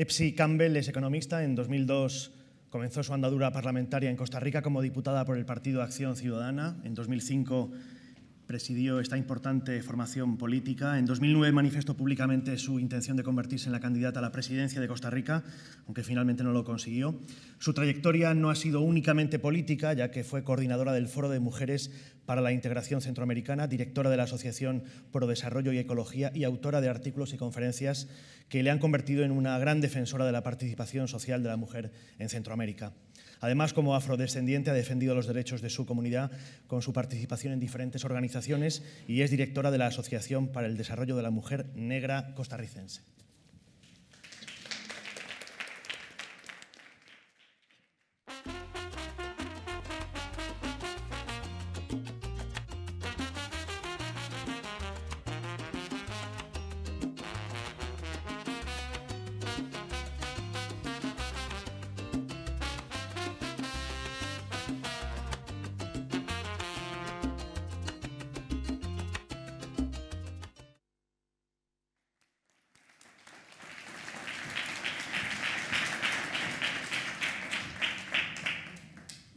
Epsi Campbell es economista. En 2002 comenzó su andadura parlamentaria en Costa Rica como diputada por el Partido Acción Ciudadana. En 2005 presidió esta importante formación política. En 2009 manifestó públicamente su intención de convertirse en la candidata a la presidencia de Costa Rica, aunque finalmente no lo consiguió. Su trayectoria no ha sido únicamente política, ya que fue coordinadora del Foro de Mujeres para la Integración Centroamericana, directora de la Asociación Pro Desarrollo y Ecología y autora de artículos y conferencias que le han convertido en una gran defensora de la participación social de la mujer en Centroamérica. Además, como afrodescendiente, ha defendido los derechos de su comunidad con su participación en diferentes organizaciones y es directora de la Asociación para el Desarrollo de la Mujer Negra Costarricense.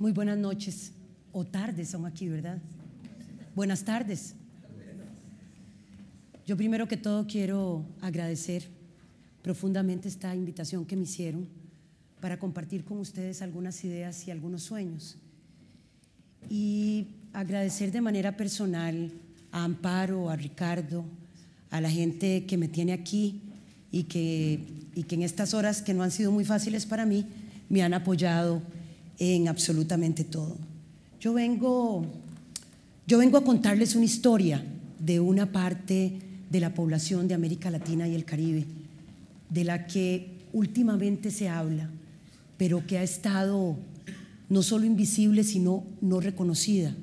Muy buenas noches, o tardes son aquí, ¿verdad? Buenas tardes. Yo primero que todo quiero agradecer profundamente esta invitación que me hicieron para compartir con ustedes algunas ideas y algunos sueños. Y agradecer de manera personal a Amparo, a Ricardo, a la gente que me tiene aquí y que, y que en estas horas que no han sido muy fáciles para mí, me han apoyado en absolutamente todo. Yo vengo, yo vengo a contarles una historia de una parte de la población de América Latina y el Caribe, de la que últimamente se habla, pero que ha estado no solo invisible, sino no reconocida,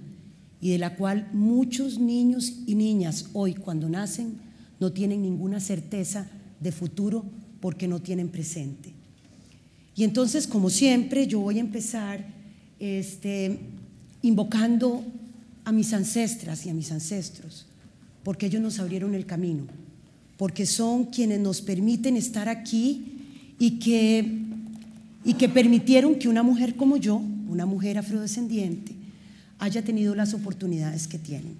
y de la cual muchos niños y niñas hoy, cuando nacen, no tienen ninguna certeza de futuro porque no tienen presente. Y entonces, como siempre, yo voy a empezar este, invocando a mis ancestras y a mis ancestros, porque ellos nos abrieron el camino, porque son quienes nos permiten estar aquí y que, y que permitieron que una mujer como yo, una mujer afrodescendiente, haya tenido las oportunidades que tiene.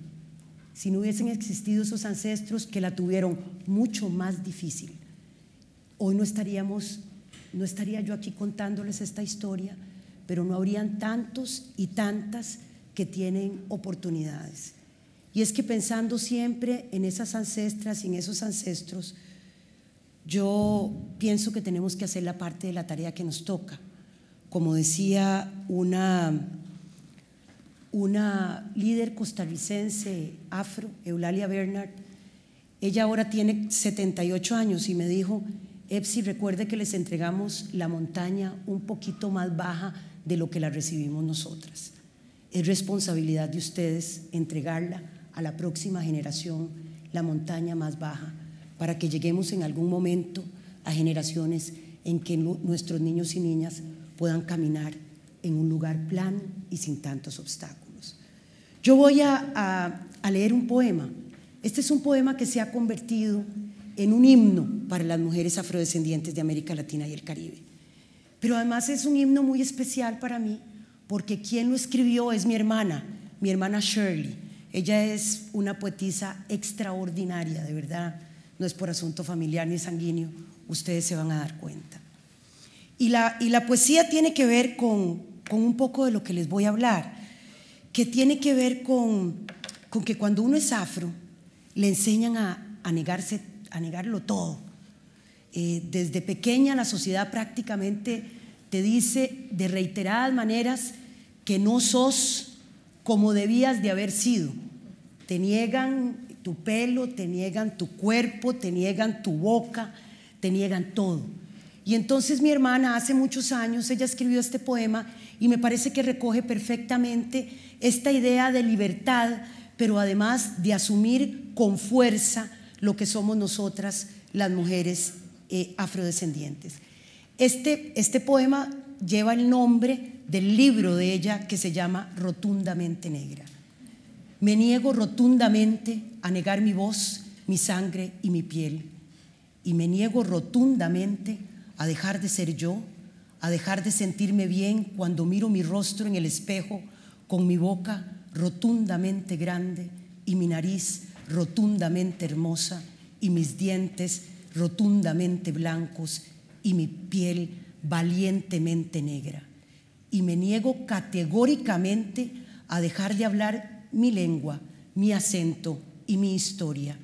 Si no hubiesen existido esos ancestros que la tuvieron mucho más difícil, hoy no estaríamos no estaría yo aquí contándoles esta historia, pero no habrían tantos y tantas que tienen oportunidades. Y es que pensando siempre en esas ancestras y en esos ancestros, yo pienso que tenemos que hacer la parte de la tarea que nos toca. Como decía una, una líder costarricense afro, Eulalia Bernard, ella ahora tiene 78 años y me dijo, EPSI recuerde que les entregamos la montaña un poquito más baja de lo que la recibimos nosotras. Es responsabilidad de ustedes entregarla a la próxima generación, la montaña más baja, para que lleguemos en algún momento a generaciones en que nuestros niños y niñas puedan caminar en un lugar plano y sin tantos obstáculos. Yo voy a, leer un poema. Este es un poema que se ha convertido en un himno para las mujeres afrodescendientes de América Latina y el Caribe. Pero además es un himno muy especial para mí porque quien lo escribió es mi hermana, mi hermana Shirley. Ella es una poetisa extraordinaria, de verdad. No es por asunto familiar ni sanguíneo, ustedes se van a dar cuenta. Y la, y la poesía tiene que ver con, con un poco de lo que les voy a hablar, que tiene que ver con, con que cuando uno es afro, le enseñan a, a negarse a negarlo todo. Eh, desde pequeña la sociedad prácticamente te dice de reiteradas maneras que no sos como debías de haber sido. Te niegan tu pelo, te niegan tu cuerpo, te niegan tu boca, te niegan todo. Y entonces mi hermana hace muchos años, ella escribió este poema y me parece que recoge perfectamente esta idea de libertad, pero además de asumir con fuerza lo que somos nosotras las mujeres eh, afrodescendientes. Este, este poema lleva el nombre del libro de ella que se llama Rotundamente Negra. Me niego rotundamente a negar mi voz, mi sangre y mi piel. Y me niego rotundamente a dejar de ser yo, a dejar de sentirme bien cuando miro mi rostro en el espejo con mi boca rotundamente grande y mi nariz rotundamente hermosa y mis dientes rotundamente blancos y mi piel valientemente negra. Y me niego categóricamente a dejar de hablar mi lengua, mi acento y mi historia.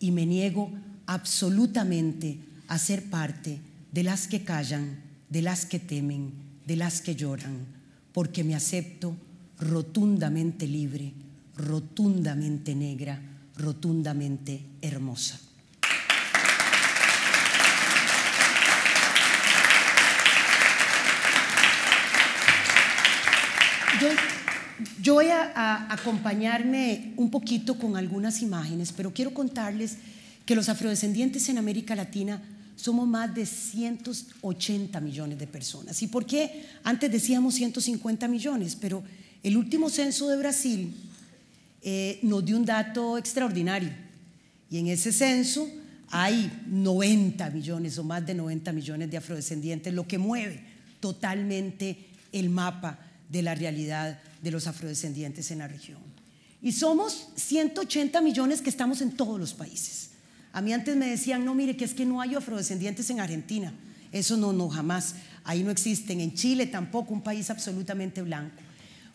Y me niego absolutamente a ser parte de las que callan, de las que temen, de las que lloran, porque me acepto rotundamente libre, rotundamente negra rotundamente hermosa. Yo, voy a, a acompañarme un poquito con algunas imágenes, pero quiero contarles que los afrodescendientes en América Latina somos más de 180 millones de personas. ¿Y por qué? Antes decíamos 150 millones, pero el último censo de Brasil eh, nos dio un dato extraordinario. Y en ese censo hay 90 millones o más de 90 millones de afrodescendientes, lo que mueve totalmente el mapa de la realidad de los afrodescendientes en la región. Y somos 180 millones que estamos en todos los países. A mí antes me decían, no, mire, que es que no hay afrodescendientes en Argentina. Eso no, no, jamás. Ahí no existen. En Chile tampoco, un país absolutamente blanco.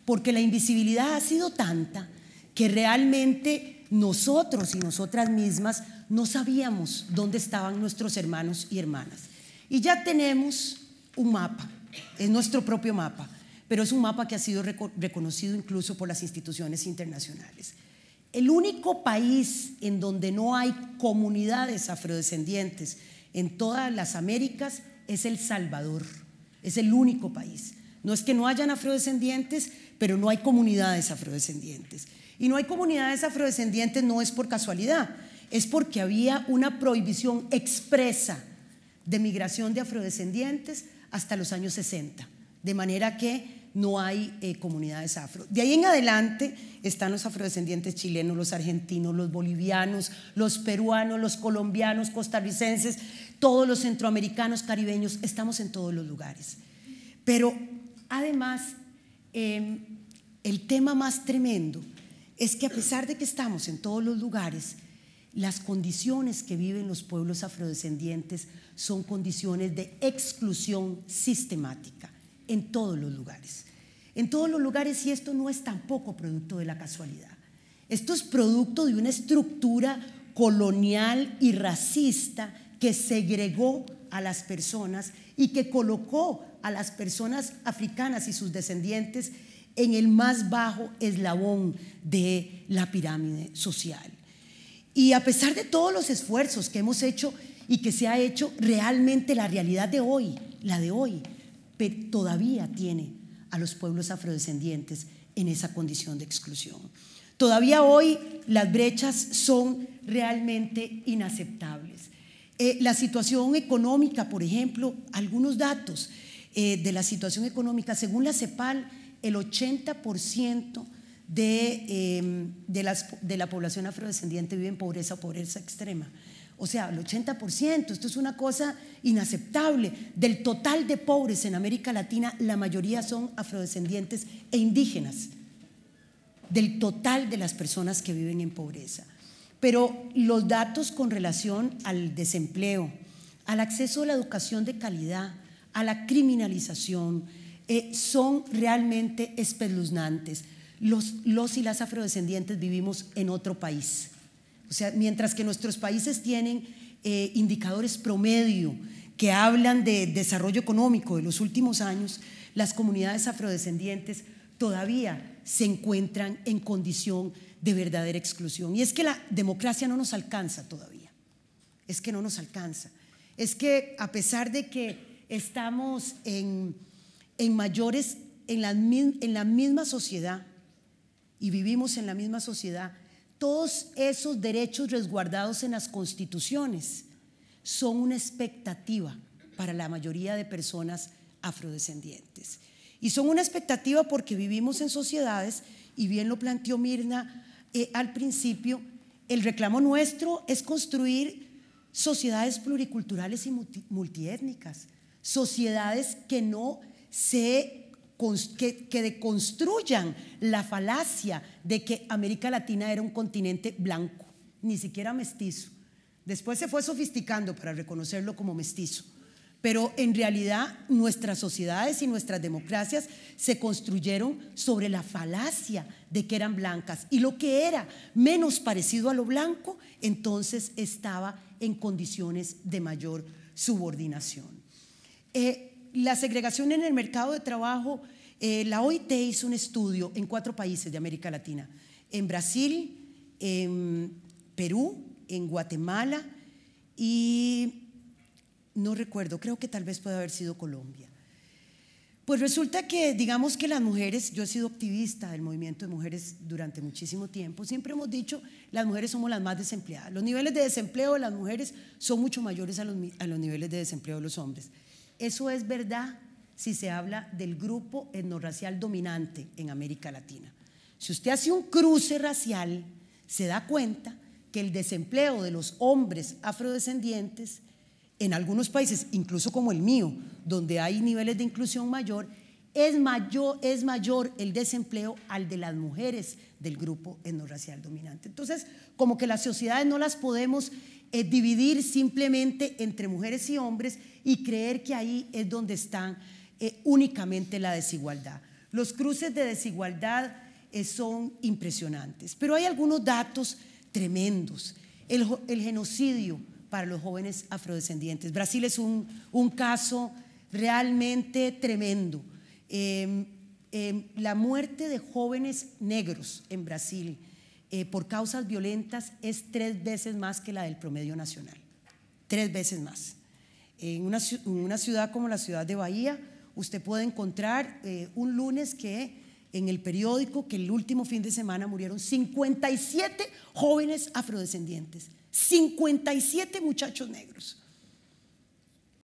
Porque la invisibilidad ha sido tanta que realmente nosotros y nosotras mismas no sabíamos dónde estaban nuestros hermanos y hermanas. Y ya tenemos un mapa, es nuestro propio mapa, pero es un mapa que ha sido reconocido incluso por las instituciones internacionales. El único país en donde no hay comunidades afrodescendientes en todas las Américas es El Salvador. Es el único país. No es que no hayan afrodescendientes, pero no hay comunidades afrodescendientes. Y no hay comunidades afrodescendientes no es por casualidad, es porque había una prohibición expresa de migración de afrodescendientes hasta los años 60. De manera que no hay eh, comunidades afro. De ahí en adelante están los afrodescendientes chilenos, los argentinos, los bolivianos, los peruanos, los colombianos, costarricenses, todos los centroamericanos, caribeños, estamos en todos los lugares. Pero Además, em, el tema más tremendo es que a pesar de que estamos en todos los lugares, las condiciones que viven los pueblos afrodescendientes son condiciones de exclusión sistemática en todos los lugares. En todos los lugares y esto no es tampoco producto de la casualidad. Esto es producto de una estructura colonial y racista que segregó a las personas y que colocó a las personas africanas y sus descendientes en el más bajo eslabón de la pirámide social. Y a pesar de todos los esfuerzos que hemos hecho y que se ha hecho, realmente la realidad de hoy, la de hoy, todavía tiene a los pueblos afrodescendientes en esa condición de exclusión. Todavía hoy las brechas son realmente inaceptables. Eh, la situación económica, por ejemplo, algunos datos eh, de la situación económica, según la CEPAL, el 80% de, em, de, de la población afrodescendiente vive en pobreza o pobreza extrema. O sea, el 80%, esto es una cosa inaceptable. Del total de pobres en América Latina, la mayoría son afrodescendientes e indígenas. Del total de las personas que viven en pobreza. Pero los datos con relación al desempleo, al acceso a la educación de calidad, a la criminalización, eh, son realmente espeluznantes. Los, y las afrodescendientes vivimos en otro país. O sea, mientras que nuestros países tienen eh, indicadores promedio que hablan de desarrollo económico de los últimos años, las comunidades afrodescendientes todavía se encuentran en condición de verdadera exclusión. Y es que la democracia no nos alcanza todavía. Es que no nos alcanza. Es que a pesar de que estamos en, mayores, en la, en la misma sociedad y vivimos en la misma sociedad, todos esos derechos resguardados en las constituciones son una expectativa para la mayoría de personas afrodescendientes. Y son una expectativa porque vivimos en sociedades, y bien lo planteó Mirna, eh, al principio, el reclamo nuestro es construir sociedades pluriculturales y multietnicas, multiétnicas, sociedades que no se que, deconstruyan la falacia de que América Latina era un continente blanco, ni siquiera mestizo. Después se fue sofisticando para reconocerlo como mestizo. Pero en realidad nuestras sociedades y nuestras democracias se construyeron sobre la falacia de que eran blancas y lo que era menos parecido a lo blanco entonces estaba en condiciones de mayor subordinación. Eh, la segregación en el mercado de trabajo, eh, la OIT hizo un estudio en cuatro países de América Latina, en Brasil, en Perú, en Guatemala y no recuerdo, creo que tal vez puede haber sido Colombia. Pues resulta que, digamos que las mujeres, yo he sido activista del movimiento de mujeres durante muchísimo tiempo, siempre hemos dicho, las mujeres somos las más desempleadas. Los niveles de desempleo de las mujeres son mucho mayores a los, niveles de desempleo de los hombres. Eso es verdad si se habla del grupo etnorracial dominante en América Latina. Si usted hace un cruce racial, se da cuenta que el desempleo de los hombres afrodescendientes en algunos países, incluso como el mío, donde hay niveles de inclusión mayor, es mayor, el desempleo al de las mujeres del grupo racial dominante. Entonces, como que las sociedades no las podemos eh, dividir simplemente entre mujeres y hombres y creer que ahí es donde están eh, únicamente la desigualdad. Los cruces de desigualdad eh, son impresionantes, pero hay algunos datos tremendos. el genocidio para los jóvenes afrodescendientes. Brasil es un, caso realmente tremendo. Em, em, la muerte de jóvenes negros en Brasil eh, por causas violentas es tres veces más que la del promedio nacional. Tres veces más. en una ciudad como la ciudad de Bahía, usted puede encontrar eh, un lunes que en el periódico que el último fin de semana murieron 57 jóvenes afrodescendientes, 57 muchachos negros.